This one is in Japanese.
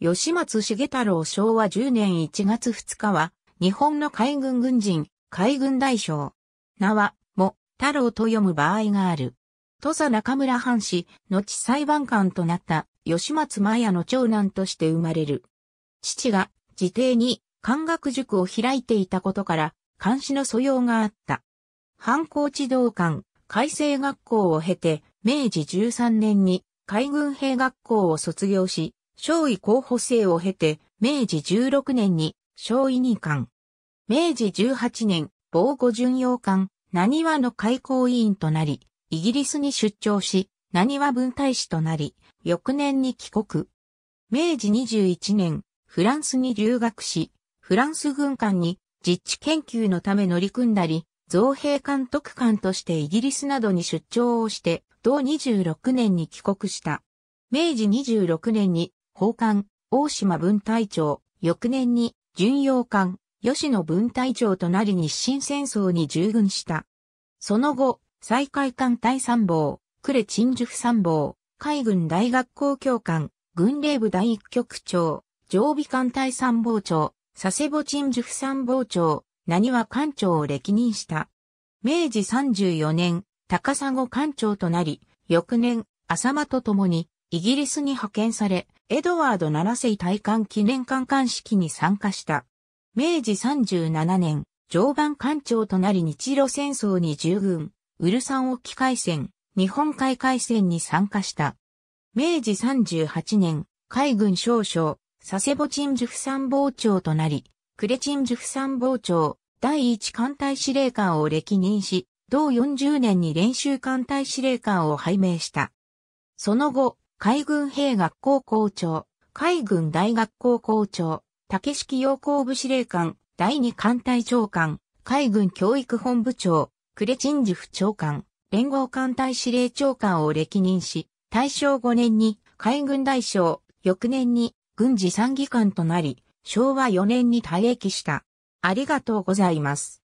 吉松茂太郎昭和10年1月2日は、日本の海軍軍人、海軍大将。名は、も、太郎と読む場合がある。土佐中村藩士、後裁判官となった吉松麻也の長男として生まれる。父が、自邸に、漢学塾を開いていたことから、監視の素養があった。藩校地道館、改正学校を経て、明治13年に海軍兵学校を卒業し、少尉候補生を経て、明治16年に少尉任官。明治18年、防護巡洋艦、何和の開港委員となり、イギリスに出張し、何和文大使となり、翌年に帰国。明治21年、フランスに留学し、フランス軍艦に実地研究のため乗り組んだり、造兵監督官としてイギリスなどに出張をして、同26年に帰国した。明治26年に奉還、大島分隊長、翌年に、巡洋艦、吉野分隊長となり日清戦争に従軍した。その後、再開艦隊参謀、呉陳塾参謀、海軍大学校教官、軍令部第一局長、常備艦隊参謀長、佐世保陳塾参謀長、何は艦長を歴任した。明治34年、高砂艦長となり、翌年、浅間と共に、イギリスに派遣され、エドワード7世体冠記念館艦式に参加した。明治37年、常磐艦長となり日露戦争に従軍、ウルサン沖海戦、日本海海戦に参加した。明治38年、海軍少将、佐世保陳守府参謀長となり、呉陳樹府参謀長、第一艦隊司令官を歴任し、同40年に練習艦隊司令官を拝命した。その後、海軍兵学校校長、海軍大学校校長、竹式洋行部司令官、第二艦隊長官、海軍教育本部長、クレチンジフ長官、連合艦隊司令長官を歴任し、大正5年に海軍大将、翌年に軍事参議官となり、昭和4年に退役した。ありがとうございます。